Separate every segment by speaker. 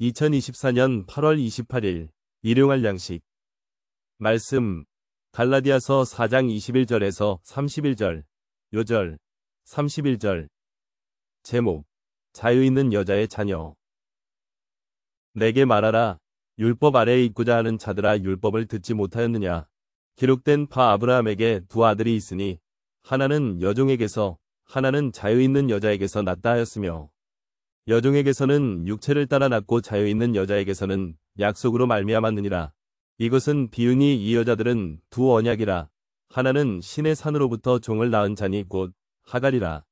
Speaker 1: 2024년 8월 28일 일용할 양식 말씀 갈라디아서 4장 21절에서 31절 요절 31절 제목 자유 있는 여자의 자녀 내게 말하라 율법 아래에 있고자 하는 자들아 율법을 듣지 못하였느냐 기록된 바 아브라함에게 두 아들이 있으니 하나는 여종에게서 하나는 자유 있는 여자에게서 낳다 하였으며 여종에게서는 육체를 따라 낳고 자유 있는 여자에게서는 약속으로 말미암았느니라. 이것은 비유니 이 여자들은 두 언약이라. 하나는 신의 산으로부터 종을 낳은 자니 곧 하갈이라.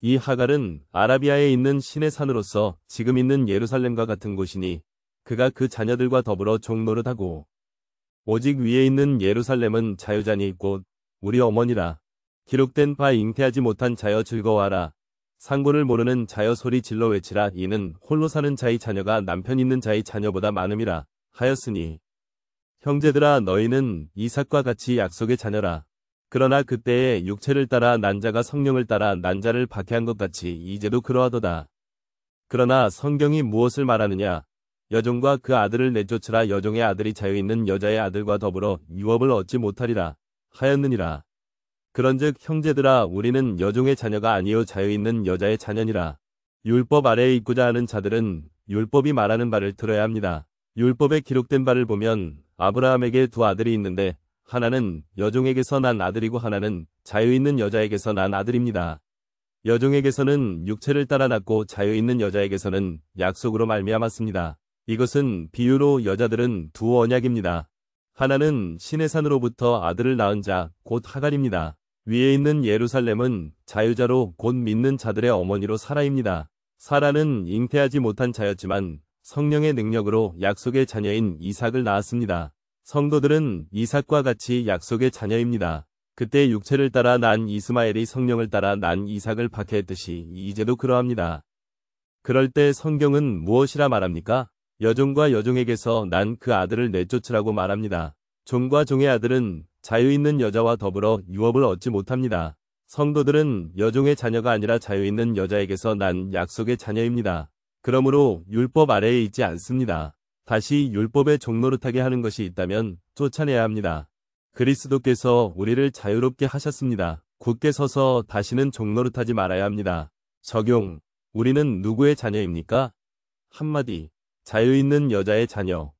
Speaker 1: 이 하갈은 아라비아에 있는 신의 산으로서 지금 있는 예루살렘과 같은 곳이니 그가 그 자녀들과 더불어 종노릇하고 오직 위에 있는 예루살렘은 자유자니 곧 우리 어머니라. 기록된 바 잉태하지 못한 자여 즐거워하라. 상군을 모르는 자여 소리 질러 외치라 이는 홀로 사는 자의 자녀가 남편 있는 자의 자녀보다 많음이라 하였으니 형제들아 너희는 이삭과 같이 약속의 자녀라 그러나 그때에 육체를 따라 난자가 성령을 따라 난자를 박해한 것 같이 이제도 그러하도다 그러나 성경이 무엇을 말하느냐 여종과 그 아들을 내쫓으라 여종의 아들이 자유 있는 여자의 아들과 더불어 유업을 얻지 못하리라 하였느니라 그런즉 형제들아 우리는 여종의 자녀가 아니요 자유 있는 여자의 자녀니라. 율법 아래에 있고자 하는 자들은 율법이 말하는 바를 들어야 합니다. 율법에 기록된 바를 보면 아브라함에게 두 아들이 있는데 하나는 여종에게서 난 아들이고 하나는 자유 있는 여자에게서 난 아들입니다. 여종에게서는 육체를 따라 낳고 자유 있는 여자에게서는 약속으로 말미암았습니다. 이것은 비유로 여자들은 두 언약입니다. 하나는 신의 산으로부터 아들을 낳은 자, 곧 하갈입니다. 위에 있는 예루살렘은 자유자로 곧 믿는 자들의 어머니로 사라입니다. 사라는 잉태하지 못한 자였지만 성령의 능력으로 약속의 자녀인 이삭을 낳았습니다. 성도들은 이삭과 같이 약속의 자녀입니다. 그때 육체를 따라 난 이스마엘이 성령을 따라 난 이삭을 박해했듯이 이제도 그러합니다. 그럴 때 성경은 무엇이라 말합니까? 여종과 여종에게서 난 그 아들을 내쫓으라고 말합니다. 종과 종의 아들은 자유 있는 여자와 더불어 유업을 얻지 못합니다. 성도들은 여종의 자녀가 아니라 자유 있는 여자에게서 난 약속의 자녀입니다. 그러므로 율법 아래에 있지 않습니다. 다시 율법의 종노릇하게 하는 것이 있다면 쫓아내야 합니다. 그리스도께서 우리를 자유롭게 하셨습니다. 굳게 서서 다시는 종노릇하지 말아야 합니다. 적용. 우리는 누구의 자녀입니까? 한마디. 자유 있는 여자의 자녀.